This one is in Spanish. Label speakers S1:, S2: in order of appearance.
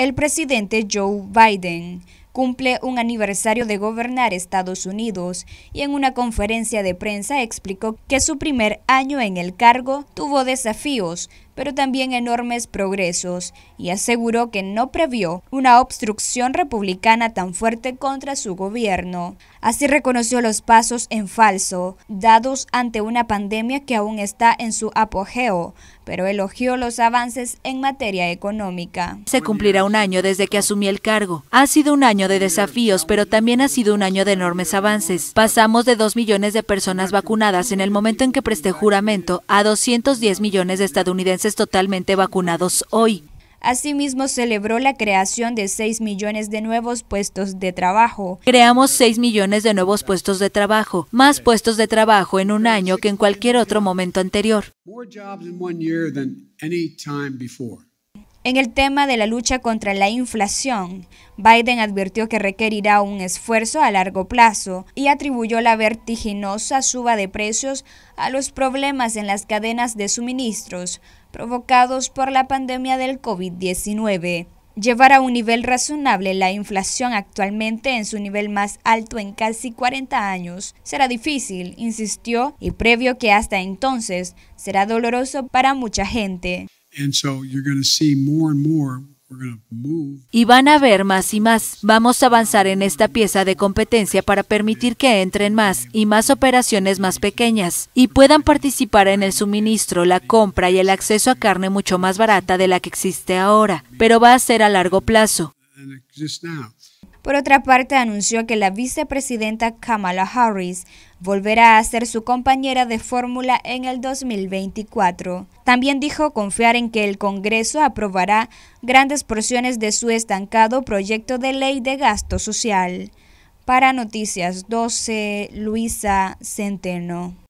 S1: El presidente Joe Biden cumple un aniversario de gobernar Estados Unidos y en una conferencia de prensa explicó que su primer año en el cargo tuvo desafíos, pero también enormes progresos, y aseguró que no previó una obstrucción republicana tan fuerte contra su gobierno. Así reconoció los pasos en falso, dados ante una pandemia que aún está en su apogeo, pero elogió los avances en materia económica.
S2: Se cumplirá un año desde que asumí el cargo. Ha sido un año de desafíos, pero también ha sido un año de enormes avances. Pasamos de 2 millones de personas vacunadas en el momento en que presté juramento a 210 millones de estadounidenses totalmente vacunados hoy.
S1: Asimismo, celebró la creación de 6 millones de nuevos puestos de trabajo.
S2: Creamos 6 millones de nuevos puestos de trabajo, más puestos de trabajo en un año que en cualquier otro momento anterior.
S1: En el tema de la lucha contra la inflación, Biden advirtió que requerirá un esfuerzo a largo plazo y atribuyó la vertiginosa suba de precios a los problemas en las cadenas de suministros provocados por la pandemia del COVID-19. Llevar a un nivel razonable la inflación actualmente en su nivel más alto en casi 40 años será difícil, insistió, y previo que hasta entonces será doloroso para mucha gente. Y van a ver más y más. Vamos a avanzar en esta
S2: pieza de competencia para permitir que entren más y más operaciones más pequeñas y puedan participar en el suministro, la compra y el acceso a carne mucho más barata de la que existe
S1: ahora, pero va a ser a largo plazo. Por otra parte, anunció que la vicepresidenta Kamala Harris volverá a ser su compañera de fórmula en el 2024. También dijo confiar en que el Congreso aprobará grandes porciones de su estancado proyecto de ley de gasto social. Para Noticias 12, Luisa Centeno.